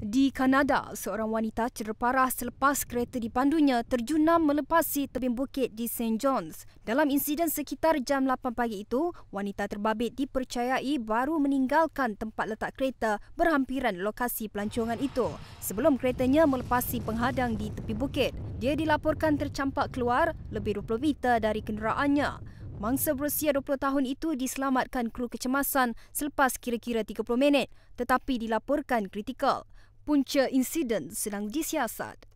Di Kanada, seorang wanita cedera selepas kereta dipandunya terjunam melepasi tebing bukit di St. John's. Dalam insiden sekitar jam 8 pagi itu, wanita terbabit dipercayai baru meninggalkan tempat letak kereta berhampiran lokasi pelancongan itu sebelum keretanya melepasi penghadang di tepi bukit. Dia dilaporkan tercampak keluar lebih 20 meter dari kenderaannya. Mangsa berusia 20 tahun itu diselamatkan kru kecemasan selepas kira-kira 30 minit tetapi dilaporkan kritikal punca insiden sedang disiasat.